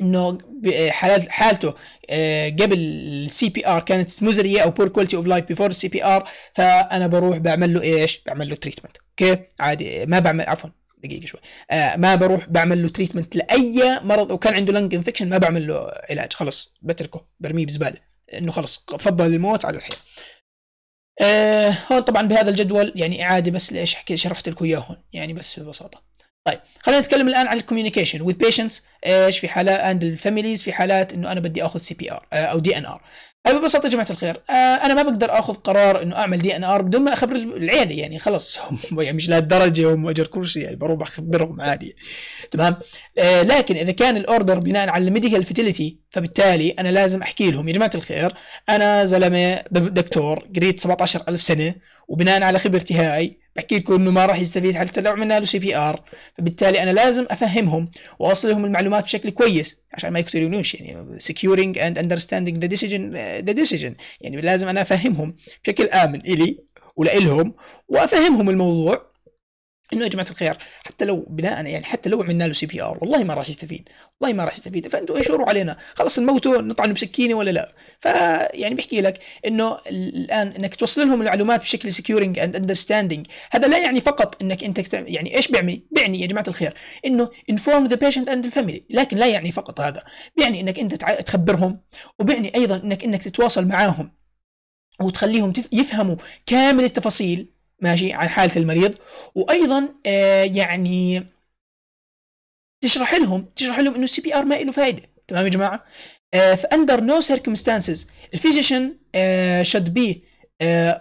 انه آه، حالته آه، قبل السي بي ار كانت مزريه او بور كواليتي اوف لايف بيفور السي بي ار فانا بروح بعمل له ايش؟ بعمل له تريتمنت اوكي عادي ما بعمل عفوا دقيقه شوي آه ما بروح بعمل له تريتمنت لاي مرض وكان عنده لنج انفكشن ما بعمل له علاج خلص بتركه برميه بزباله انه خلص فضل الموت على الحياه آه هون طبعا بهذا الجدول يعني اعاده بس ليش حكيت شرحت لكم اياه هون يعني بس ببساطه طيب خلينا نتكلم الان عن الكوميونيكيشن وذ بيشنتس ايش في حالات اند الفاميليز في حالات انه انا بدي اخذ سي بي ار او دي ان ار ببساطه يا جماعه الخير آه انا ما بقدر اخذ قرار انه اعمل دي ان ار بدون ما اخبر العيله يعني خلص هم يعني مش لهالدرجه هم اجر كرسي يعني بروح اخبرهم عادي يعني. تمام آه لكن اذا كان الاوردر بناء على الميديكال فيتيليتي فبالتالي انا لازم احكي لهم يا جماعه الخير انا زلمه دكتور قريت 17000 سنه وبناء على خبرتي هاي بحكي لكم انه ما راح يستفيد حتى لو عملنا له سي بي ار فبالتالي انا لازم افهمهم واوصل لهم المعلومات بشكل كويس عشان ما يكترونوش يعني securing اند اندرستاندينج ذا ديسيجن ذا ديسيجن يعني لازم انا افهمهم بشكل امن الي ولإلهم وافهمهم الموضوع انه يا جماعه الخير حتى لو بناء يعني حتى لو عملنا له سي بي ار والله ما راح يستفيد والله ما راح يستفيد فانتم انشروا علينا خلص الموتوا نطعن بسكينه ولا لا فيعني بحكي لك انه الان انك توصل لهم المعلومات بشكل سكيورنج اند اندرستاندينج هذا لا يعني فقط انك انت يعني ايش بيعني بيعني يا جماعه الخير انه انفورم ذا بيشنت اند الفاميلي لكن لا يعني فقط هذا بيعني انك انت تخبرهم وبيعني ايضا انك انك تتواصل معاهم وتخليهم يفهموا كامل التفاصيل ماشي عن حاله المريض وايضا آه، يعني تشرح لهم تشرح لهم انه السي بي ار ما له فائده تمام يا جماعه في أندر نو سيركمستانسز الفيزيشن شد بي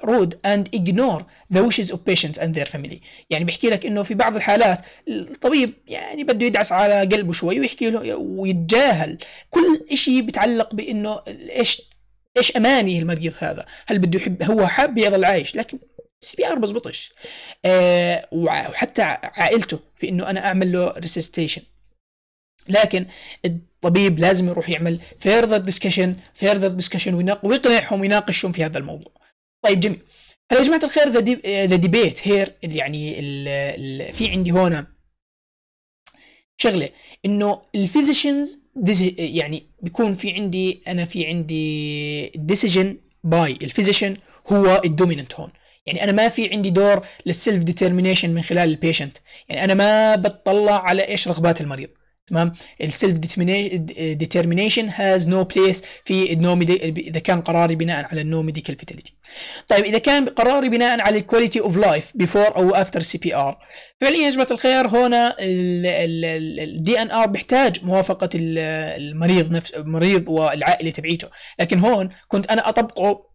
رود اند اجنور ذا ويشز اوف بيشنتس اند ذير فاميلي يعني بيحكي لك انه في بعض الحالات الطبيب يعني بده يدعس على قلبه شوي ويحكي له ويتجاهل كل شيء بتعلق بانه ايش ايش اماني المريض هذا هل بده يحب هو حاب يضل عايش لكن سي بي ار بزبطش آه وحتى عائلته في انه انا اعمل له ريسستيشن لكن الطبيب لازم يروح يعمل فيرذر ديسكشن فيرذر ديسكشن ويقنعهم ويناقشهم في هذا الموضوع طيب جميل هلا يا جماعه الخير ذا ديبيت هير يعني ال ال في عندي هون شغله انه الفيزيشنز يعني بيكون في عندي انا في عندي ديسيجن باي الفيزيشن هو الدوميننت هون يعني انا ما في عندي دور للسيلف ديترمينيشن من خلال البيشنت يعني انا ما بتطلع على ايش رغبات المريض تمام السيلف ديترمينيشن هاز نو بليس في النو اذا كان قراري بناء على النو ميديكال فيتاليتي طيب اذا كان قراري بناء على الكواليتي اوف لايف بيفور او افتر سي بي ار فعليا يا جماعه الخير هنا الدي ان ار بيحتاج موافقه المريض نفس المريض والعائله تبعيته لكن هون كنت انا اطبقه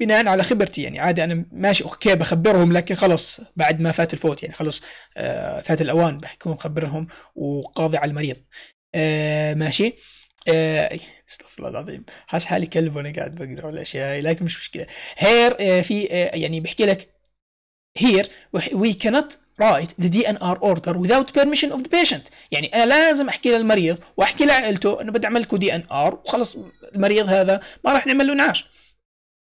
بناء على خبرتي يعني عادي انا ماشي اوكي بخبرهم لكن خلص بعد ما فات الفوت يعني خلص آه فات الاوان بحكون مخبرهم وقاضي على المريض آه ماشي آه إيه، استغفر الله العظيم حاس حالي كلب وانا قاعد بقرا الاشياء هاي لكن مش مشكله هير آه في آه يعني بحكي لك هير وي كانت رايت ذا دي ان ار اوردر without بيرميشن اوف ذا بيشنت يعني انا لازم احكي للمريض واحكي لعائلته انه بدي اعمل لكم دي ان ار وخلص المريض هذا ما راح نعمل له نعاش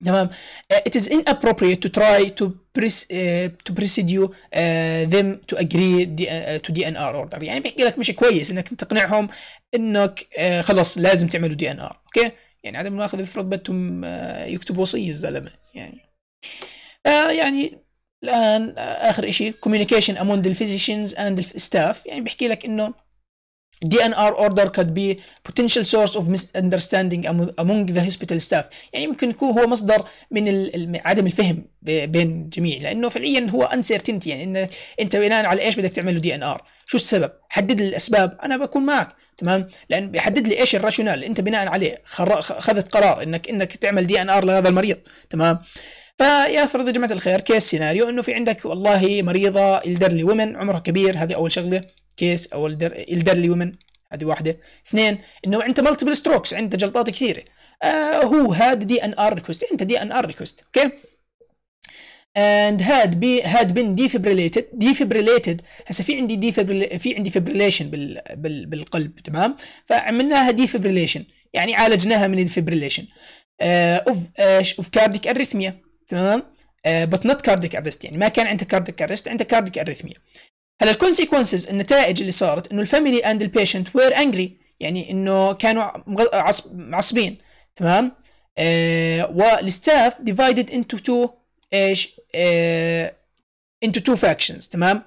تمام uh, it is inappropriate to try to pres uh, to pursue uh, them to agree uh, uh, to DNR order يعني بيحكي لك مش كويس انك تقنعهم انك uh, خلص لازم تعملوا دي ان ار اوكي يعني عدم المؤاخذه بفرض بدهم uh، يكتبوا وصيه الزلمه يعني يعني الان اخر شيء communication among the physicians and the staff يعني بيحكي لك انه ان اوردر كود بي بوتنشال potential source of misunderstanding among the hospital staff يعني ممكن يكون هو مصدر من عدم الفهم بين الجميع لانه فعليا هو انسرتينتي يعني إن انت بناء على ايش بدك تعمل له دي ان ار شو السبب حدد لي الاسباب انا بكون معك تمام لان بيحدد لي ايش الراشونال اللي انت بناء عليه اخذت قرار انك انك تعمل دي ان ار لهذا المريض تمام فيفرض يا جماعه الخير كيس سيناريو انه في عندك والله مريضه الدرلي وومن عمرها كبير هذه اول شغله كيس او الدر الدرلي ومن هذه واحده اثنين انه انت مالتيبل ستروكس عند جلطات كثيره آه هو هاد دي ان ار ريكوست انت دي ان ار ريكوست اوكي اند هاد بي هاد been defibrillated defibrillated هسه في عندي defibril في عندي فيبريليشن بال بال بالقلب تمام فعملناها ديفبريليشن يعني عالجناها من الفيبريليشن اوف اوف كارديك اريثميا تمام بت نوت كارديك ارست يعني ما كان عندك كارديك ارست عندك كارديك اريثميا هلا الكونسيكونسز النتائج اللي صارت انه الفاميلي اند البيشنت وير انجري يعني انه كانوا معصبين تمام والستاف ديفايدد انتو تو ايش انتو تو فاكشنز تمام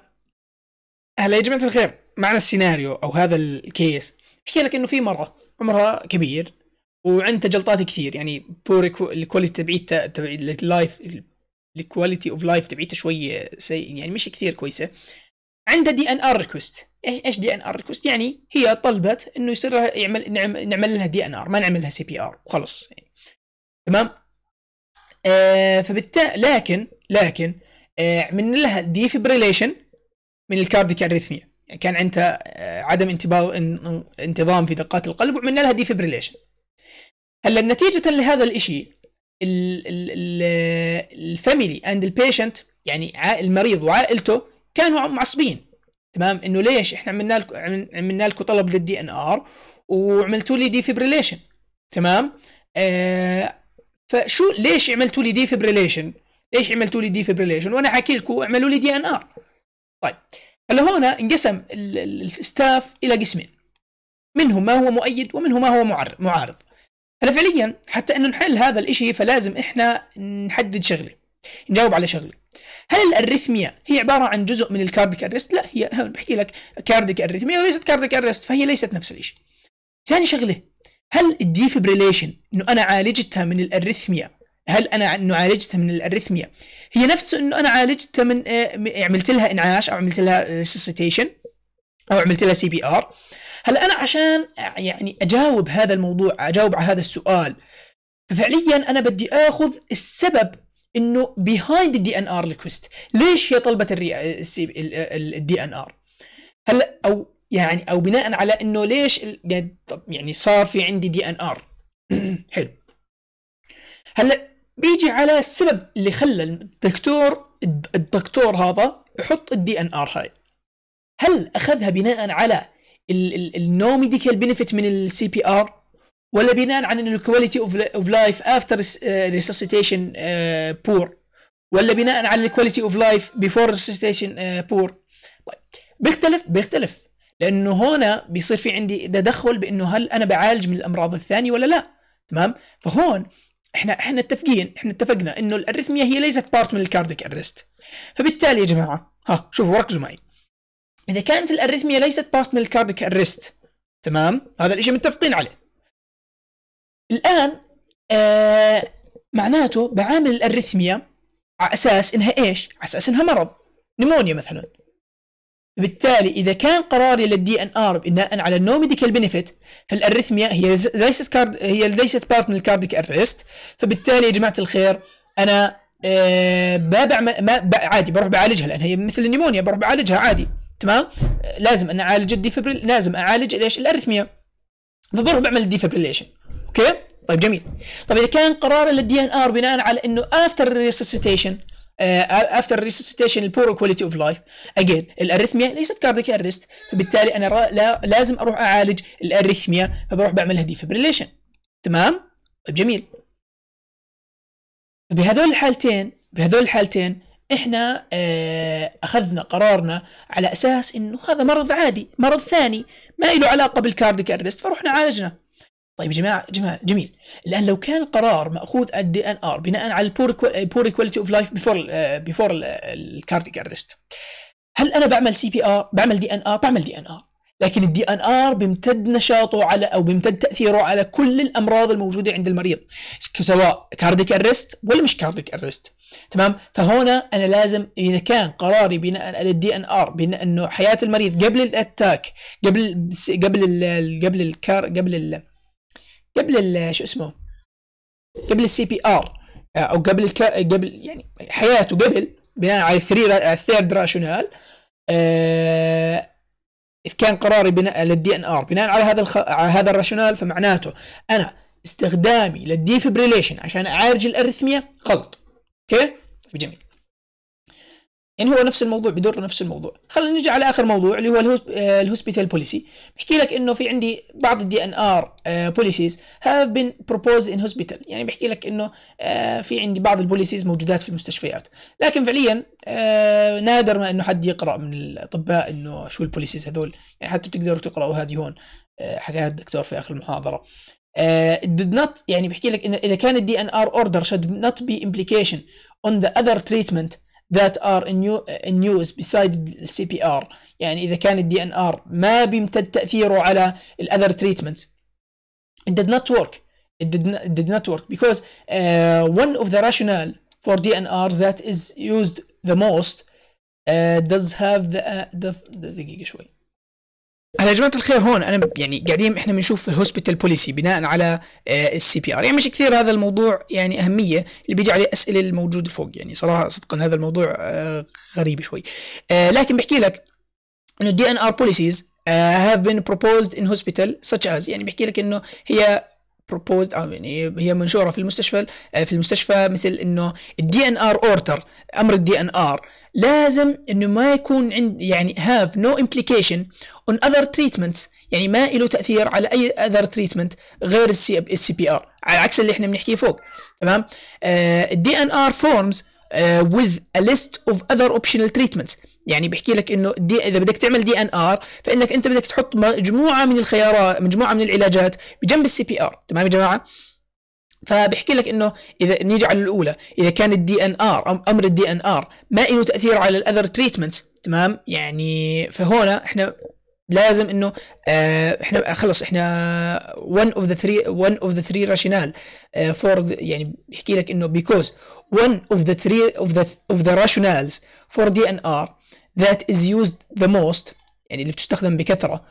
هلا يا جماعه الخير معنا السيناريو او هذا الكيس بحكي لك انه في مره عمرها كبير وعندها جلطات كثير يعني بور الكواليتي تبعيتها تبعيت اللايف الكواليتي اوف لايف تبعيتها شوي سيء يعني مش كثير كويسه عنده دي ان ار ريكوست ايش ايش دي ان ار ريكوست يعني هي طلبت انه يصير لها يعمل نعم- نعمل لها دي ان ار ما نعمل لها سي بي ار وخلص يعني تمام آه فبالتالي لكن لكن آه عملنا لها ديفبريليشن من الكارديك اريثميا يعني كان عندها آه عدم انتظام في دقات القلب وعملنا لها ديفبريليشن هلا نتيجة لهذا الشيء الفاميلي اند البيشنت يعني المريض وعائلته كانوا معصبين تمام انه ليش احنا عملنا لكم عملنا لكم طلب للدي ان ار وعملتوا لي ديفبريليشن تمام آه فشو ليش عملتوا لي ديفبريليشن ليش عملتوا لي ديفبريليشن وانا حكي لكم اعملوا لي دي ان ار طيب هلا هون انقسم الستاف الى قسمين منهم ما هو مؤيد ومنهم ما هو معارض هلا فعليا حتى انه نحل هذا الاشي فلازم احنا نحدد شغله نجاوب على شغله هل الاريثميا هي عباره عن جزء من الكارديك ارست؟ لا هي بحكي لك كارديك اريثميا وليست كارديك ارست فهي ليست نفس الشيء. ثاني شغله هل الديفبريليشن انه انا عالجتها من الاريثميا هل انا انه عالجتها من الاريثميا هي نفسه انه انا عالجتها من آه، عملت لها انعاش او عملت لها ريسيتيشن او عملت لها سي بي ار هلا انا عشان يعني اجاوب هذا الموضوع اجاوب على هذا السؤال فعليا انا بدي اخذ السبب انه بيهايند الدي ان ار ريكوست ليش هي طلبت الدي ان ار هلا او يعني او بناء على انه ليش يعني،, يعني صار في عندي دي ان ار حلو هلا بيجي على السبب اللي خلى الدكتور الدكتور هذا يحط الدي ان ار هاي هل اخذها بناء على النو ميديكال بنفيت من السي بي ار ولا بناء على انه الكواليتي اوف لايف افتر ريسسيتيشن بور ولا بناء على الكواليتي اوف لايف بيفور ريسسيتيشن بور طيب بيختلف بيختلف لانه هنا بيصير في عندي تدخل بانه هل انا بعالج من الامراض الثانيه ولا لا تمام فهون احنا احنا اتفقين احنا اتفقنا انه الارثميه هي ليست بارت من الكارديك ارست فبالتالي يا جماعه ها شوفوا ركزوا معي اذا كانت الارثميه ليست بارت من الكارديك ارست تمام هذا الشيء متفقين عليه الان آه معناته بعامل الاريثميا على اساس انها ايش؟ على اساس انها مرض نمونيا مثلا بالتالي اذا كان قراري للدي ان ار بناء على النو ميديكال بنفيت فالاريثميا هي ليست كارد هي ليست بارت من الكارديك ارست فبالتالي يا جماعه الخير انا آه ما بعمل ما عادي بروح بعالجها لان هي مثل النيمونيا بروح بعالجها عادي تمام لازم انا اعالج الديفبريل لازم اعالج ليش الاريثميا فبروح بعمل الديفبريليشن اوكي طيب جميل طيب اذا كان قرار للدي ان ار بناء على انه افتر ريسسيتيشن افتر ريسسيتيشن البور كواليتي اوف لايف اجين الاريثميا ليست كارديك ارست فبالتالي انا لا لازم اروح اعالج الاريثميا فبروح بعملها ديفبريليشن تمام طيب جميل بهذول الحالتين بهذول الحالتين احنا آه، اخذنا قرارنا على اساس انه هذا مرض عادي مرض ثاني ما له علاقه بالكارديك ارست فرحنا عالجناه طيب جماعه جماعه جميل الان لو كان القرار ماخوذ الدي ان ار بناء على البور بور كواليتي اوف لايف بيفور بيفور الكارديك ارست هل انا بعمل سي بي ار بعمل دي ان ار بعمل دي ان ار لكن الدي ان ار بيمتد نشاطه على او بيمتد تاثيره على كل الامراض الموجوده عند المريض سواء كارديك ارست ولا مش كارديك ارست تمام فهنا انا لازم اذا كان قراري بناء على الدي ان ار بناء انه حياه المريض قبل الاتاك قبل قبل قبل الكار قبل الـ قبل شو اسمه قبل السي بي ار آه، او قبل الك... قبل يعني حياته قبل بناء على الثري الثيرد راشونال آه اذ كان قراري بناء للدي ان ار بناء على هذا الخ... على هذا الراشونال فمعناته انا استخدامي للديفبريليشن عشان اعالج الارثميا غلط اوكي جميل يعني هو نفس الموضوع بدور نفس الموضوع خلينا نجي على اخر موضوع اللي هو الهوسبيتال آه، بوليسي بحكي لك انه في عندي بعض الدي ان ار بوليسيز هاف بين بروبوز ان هوسبيتال يعني بحكي لك انه آه، في عندي بعض البوليسيز موجودات في المستشفيات لكن فعليا آه، نادر ما انه حد يقرا من الاطباء انه شو البوليسيز هذول يعني حتى بتقدروا تقراوا هذه هون حكاها الدكتور في اخر المحاضره ديد نوت يعني بحكي لك انه اذا كان الدي ان ار اوردر شد نوت بي امبليكيشن اون ذا اذر تريتمنت that are in use beside CPR يعني إذا كان DNR ما بيمتد تأثيره على other treatments it did not work it did not, it did not work because uh, one of the rationale for DNR that is used the most uh, does have the, uh, the هلا يا جماعه الخير هون انا يعني قاعدين احنا بنشوف هوسبيتال بوليسي بناء على السي بي ار يعني مش كثير هذا الموضوع يعني اهميه اللي بيجي عليه اسئله الموجوده فوق يعني صراحه صدقا هذا الموضوع آه، غريب شوي آه، لكن بحكي لك انه الدي ان ار بوليسيز have been proposed in hospital such as يعني بحكي لك انه هي بروبوزد او آه، يعني هي منشوره في المستشفى في المستشفى مثل انه الدي ان ار اورتر امر الدي ان ار لازم انه ما يكون عند يعني هاف نو امبليكيشن اون اذر تريتمنتس يعني ما له تاثير على اي اذر تريتمنت غير السي بي ار على عكس اللي احنا بنحكيه فوق تمام الدي ان ار فورمز with a list of other optional treatments يعني بحكي لك انه دي اذا بدك تعمل دي ان ار فانك انت بدك تحط مجموعه من الخيارات مجموعه من العلاجات بجنب السي بي ار تمام يا جماعه فبحكي لك انه اذا نيجي على الاولى اذا كان الدي ان ار امر الدي ان ار ما له تاثير على الاذر تريتمنت تمام يعني فهنا احنا لازم انه آه احنا خلص احنا one of the three one of the three rationale آه for the يعني بيحكي لك انه because one of the three of the of the rationales for DNR that is used the most يعني اللي بتستخدم بكثره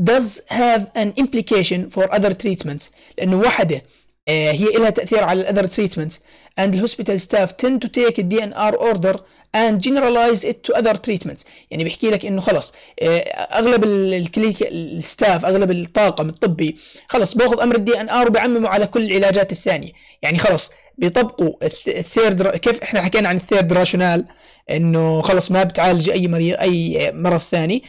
does have an implication for other treatments لانه واحده آه، هي لها تأثير على الأذر تريتمنت and the hospital staff tend to take the DNR order and generalize it to other treatments يعني بيحكي لك انه خلص آه، اغلب الكليك الستاف اغلب الطاقم الطبي خلص باخذ امر الدي ان ار وبعممه على كل العلاجات الثانيه يعني خلص بيطبقوا الثيرد كيف احنا حكينا عن الثيرد راشونال انه خلص ما بتعالج اي مريض اي مرض ثاني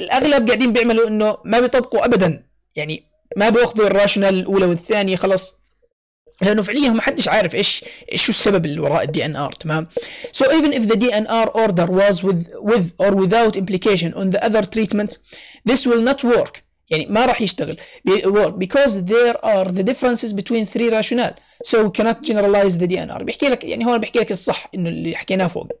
الاغلب قاعدين بيعملوا انه ما بيطبقوا ابدا يعني ما بياخذوا الراشونال الاولى والثانيه خلاص لانه فعليا ما حدش عارف ايش شو السبب اللي وراء الدي ان ار تمام so even if the DNR order was with with or without implication on the other treatments this will not work يعني ما راح يشتغل work because there are the differences between three rationale So we cannot generalize the DNR بيحكي لك يعني هون بيحكي لك الصح انه اللي حكيناه فوق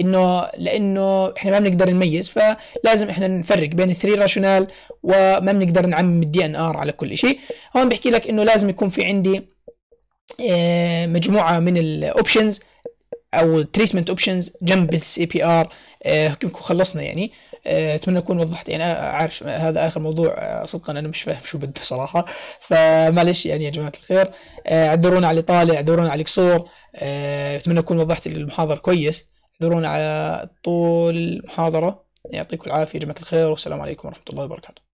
انه لانه احنا ما بنقدر نميز فلازم احنا نفرق بين الثري راشونال وما بنقدر نعمم الدي ان ار على كل شيء هون بيحكي لك انه لازم يكون في عندي آه، مجموعه من الاوبشنز او تريتمنت اوبشنز جنب السي بي ار خلصنا يعني آه، اتمنى اكون وضحت يعني عارف هذا اخر موضوع آه، صدقا انا مش فاهم شو بده صراحه فمعلش يعني يا جماعه الخير آه، عذرونا على طالع عذرونا على قصور اتمنى اكون وضحت المحاضره كويس اعذرونا على طول المحاضره يعطيكم العافيه يا جماعه الخير والسلام عليكم ورحمه الله وبركاته